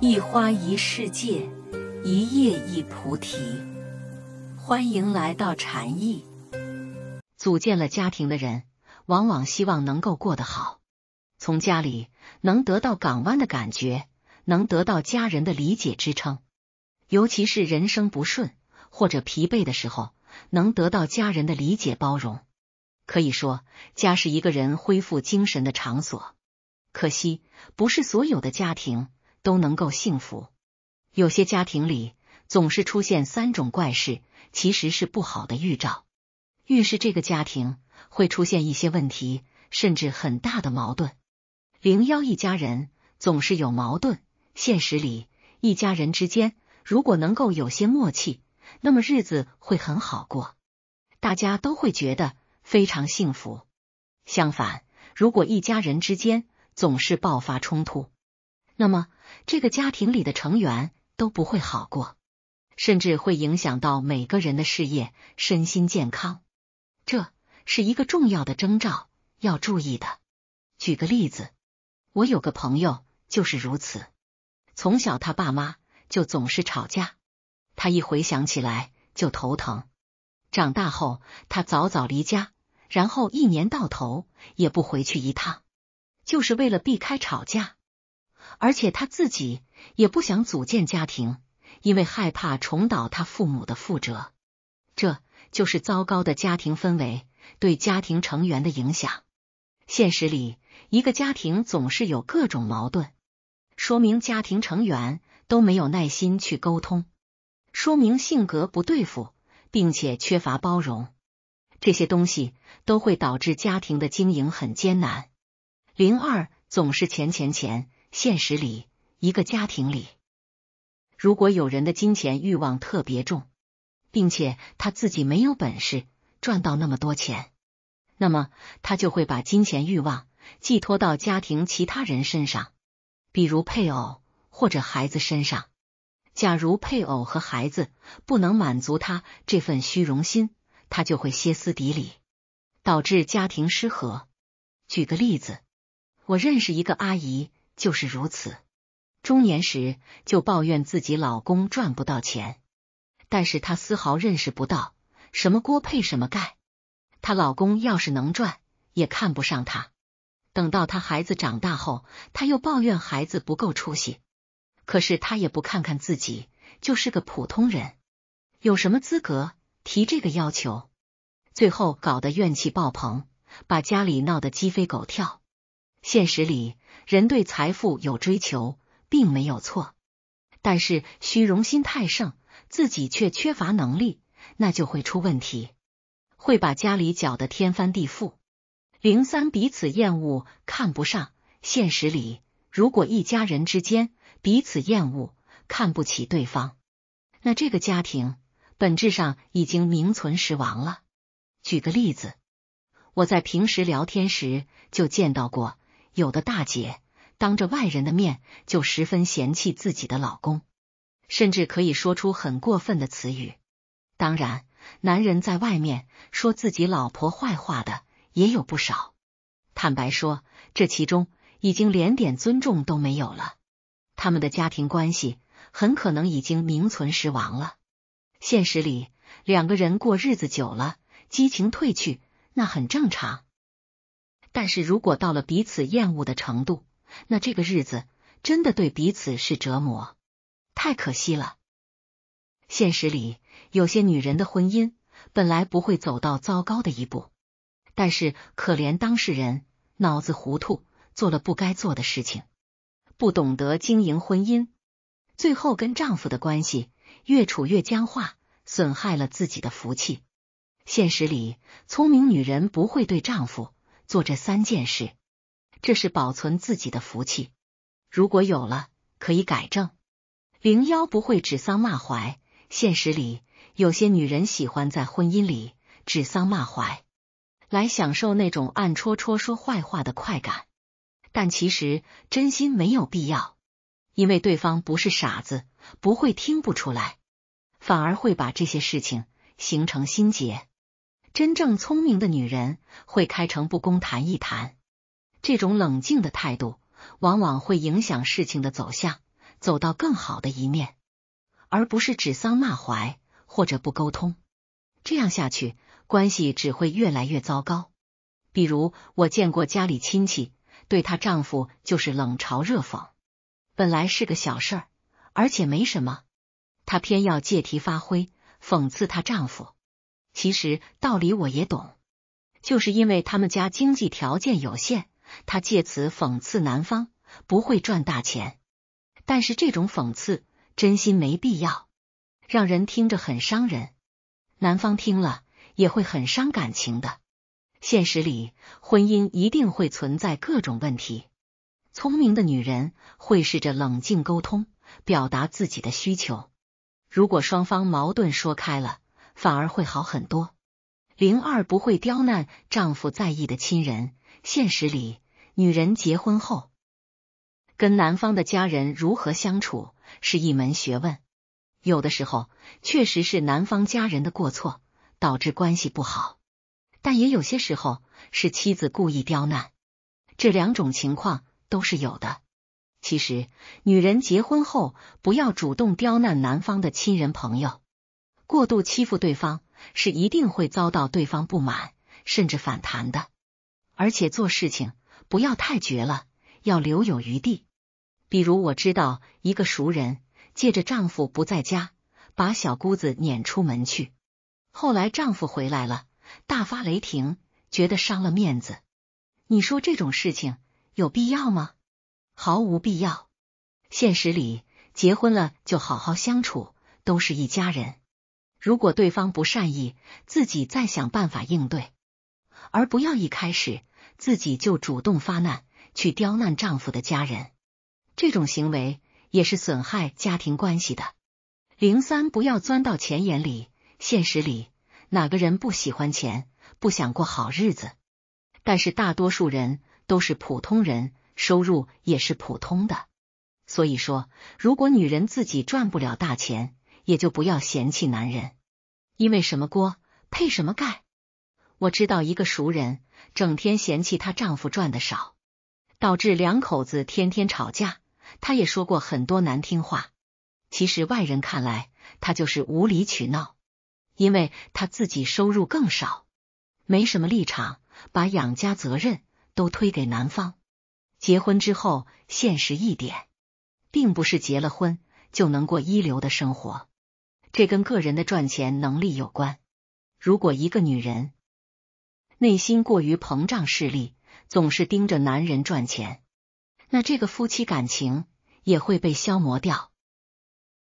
一花一世界，一叶一菩提。欢迎来到禅意。组建了家庭的人，往往希望能够过得好，从家里能得到港湾的感觉，能得到家人的理解支撑。尤其是人生不顺或者疲惫的时候，能得到家人的理解包容。可以说，家是一个人恢复精神的场所。可惜，不是所有的家庭。都能够幸福。有些家庭里总是出现三种怪事，其实是不好的预兆，预示这个家庭会出现一些问题，甚至很大的矛盾。零幺一家人总是有矛盾。现实里，一家人之间如果能够有些默契，那么日子会很好过，大家都会觉得非常幸福。相反，如果一家人之间总是爆发冲突，那么。这个家庭里的成员都不会好过，甚至会影响到每个人的事业、身心健康。这是一个重要的征兆，要注意的。举个例子，我有个朋友就是如此，从小他爸妈就总是吵架，他一回想起来就头疼。长大后，他早早离家，然后一年到头也不回去一趟，就是为了避开吵架。而且他自己也不想组建家庭，因为害怕重蹈他父母的覆辙。这就是糟糕的家庭氛围对家庭成员的影响。现实里，一个家庭总是有各种矛盾，说明家庭成员都没有耐心去沟通，说明性格不对付，并且缺乏包容。这些东西都会导致家庭的经营很艰难。零二总是钱钱钱。现实里，一个家庭里，如果有人的金钱欲望特别重，并且他自己没有本事赚到那么多钱，那么他就会把金钱欲望寄托到家庭其他人身上，比如配偶或者孩子身上。假如配偶和孩子不能满足他这份虚荣心，他就会歇斯底里，导致家庭失和。举个例子，我认识一个阿姨。就是如此，中年时就抱怨自己老公赚不到钱，但是她丝毫认识不到什么锅配什么盖。她老公要是能赚，也看不上她。等到她孩子长大后，她又抱怨孩子不够出息，可是她也不看看自己就是个普通人，有什么资格提这个要求？最后搞得怨气爆棚，把家里闹得鸡飞狗跳。现实里，人对财富有追求，并没有错。但是虚荣心太盛，自己却缺乏能力，那就会出问题，会把家里搅得天翻地覆。零三彼此厌恶、看不上。现实里，如果一家人之间彼此厌恶、看不起对方，那这个家庭本质上已经名存实亡了。举个例子，我在平时聊天时就见到过。有的大姐当着外人的面就十分嫌弃自己的老公，甚至可以说出很过分的词语。当然，男人在外面说自己老婆坏话的也有不少。坦白说，这其中已经连点尊重都没有了，他们的家庭关系很可能已经名存实亡了。现实里，两个人过日子久了，激情褪去，那很正常。但是如果到了彼此厌恶的程度，那这个日子真的对彼此是折磨，太可惜了。现实里有些女人的婚姻本来不会走到糟糕的一步，但是可怜当事人脑子糊涂，做了不该做的事情，不懂得经营婚姻，最后跟丈夫的关系越处越僵化，损害了自己的福气。现实里聪明女人不会对丈夫。做这三件事，这是保存自己的福气。如果有了，可以改正。零幺不会指桑骂槐，现实里有些女人喜欢在婚姻里指桑骂槐，来享受那种暗戳戳说坏话的快感。但其实真心没有必要，因为对方不是傻子，不会听不出来，反而会把这些事情形成心结。真正聪明的女人会开诚布公谈一谈，这种冷静的态度往往会影响事情的走向，走到更好的一面，而不是指桑骂槐或者不沟通。这样下去，关系只会越来越糟糕。比如我见过家里亲戚对她丈夫就是冷嘲热讽，本来是个小事儿，而且没什么，她偏要借题发挥，讽刺她丈夫。其实道理我也懂，就是因为他们家经济条件有限，他借此讽刺男方不会赚大钱。但是这种讽刺真心没必要，让人听着很伤人。男方听了也会很伤感情的。现实里婚姻一定会存在各种问题，聪明的女人会试着冷静沟通，表达自己的需求。如果双方矛盾说开了。反而会好很多。零二不会刁难丈夫在意的亲人。现实里，女人结婚后跟男方的家人如何相处是一门学问。有的时候确实是男方家人的过错导致关系不好，但也有些时候是妻子故意刁难。这两种情况都是有的。其实，女人结婚后不要主动刁难男方的亲人朋友。过度欺负对方是一定会遭到对方不满，甚至反弹的。而且做事情不要太绝了，要留有余地。比如我知道一个熟人借着丈夫不在家，把小姑子撵出门去，后来丈夫回来了，大发雷霆，觉得伤了面子。你说这种事情有必要吗？毫无必要。现实里，结婚了就好好相处，都是一家人。如果对方不善意，自己再想办法应对，而不要一开始自己就主动发难去刁难丈夫的家人，这种行为也是损害家庭关系的。零三不要钻到钱眼里，现实里哪个人不喜欢钱，不想过好日子？但是大多数人都是普通人，收入也是普通的。所以说，如果女人自己赚不了大钱。也就不要嫌弃男人，因为什么锅配什么盖。我知道一个熟人，整天嫌弃她丈夫赚的少，导致两口子天天吵架。她也说过很多难听话，其实外人看来她就是无理取闹，因为她自己收入更少，没什么立场，把养家责任都推给男方。结婚之后，现实一点，并不是结了婚就能过一流的生活。这跟个人的赚钱能力有关。如果一个女人内心过于膨胀势力，总是盯着男人赚钱，那这个夫妻感情也会被消磨掉。